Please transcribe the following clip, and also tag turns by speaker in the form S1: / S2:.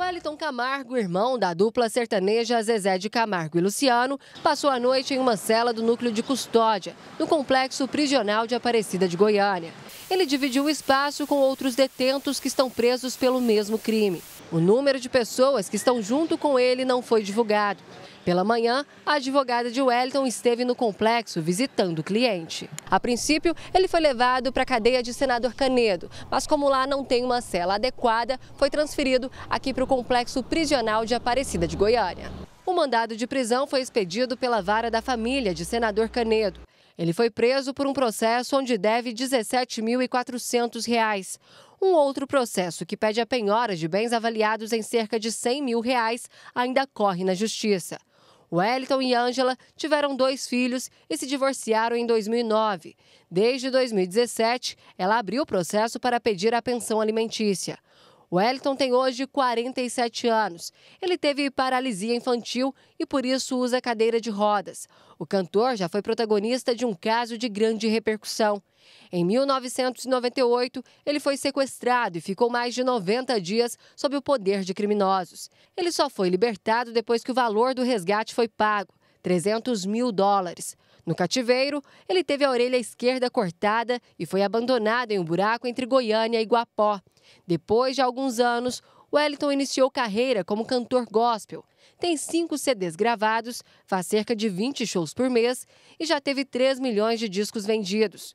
S1: Wellington Camargo, irmão da dupla sertaneja Zezé de Camargo e Luciano, passou a noite em uma cela do núcleo de custódia, no complexo prisional de Aparecida de Goiânia. Ele dividiu o espaço com outros detentos que estão presos pelo mesmo crime. O número de pessoas que estão junto com ele não foi divulgado. Pela manhã, a advogada de Wellington esteve no complexo visitando o cliente. A princípio, ele foi levado para a cadeia de Senador Canedo, mas como lá não tem uma cela adequada, foi transferido aqui para o complexo prisional de Aparecida de Goiânia. O mandado de prisão foi expedido pela vara da família de Senador Canedo. Ele foi preso por um processo onde deve R$ 17.400. Um outro processo que pede a penhora de bens avaliados em cerca de R$ 100 mil reais ainda corre na justiça. Wellington e Ângela tiveram dois filhos e se divorciaram em 2009. Desde 2017, ela abriu o processo para pedir a pensão alimentícia. Wellington tem hoje 47 anos. Ele teve paralisia infantil e por isso usa cadeira de rodas. O cantor já foi protagonista de um caso de grande repercussão. Em 1998, ele foi sequestrado e ficou mais de 90 dias sob o poder de criminosos. Ele só foi libertado depois que o valor do resgate foi pago. 300 mil dólares. No cativeiro, ele teve a orelha esquerda cortada e foi abandonado em um buraco entre Goiânia e Guapó. Depois de alguns anos, Wellington iniciou carreira como cantor gospel. Tem cinco CDs gravados, faz cerca de 20 shows por mês e já teve 3 milhões de discos vendidos.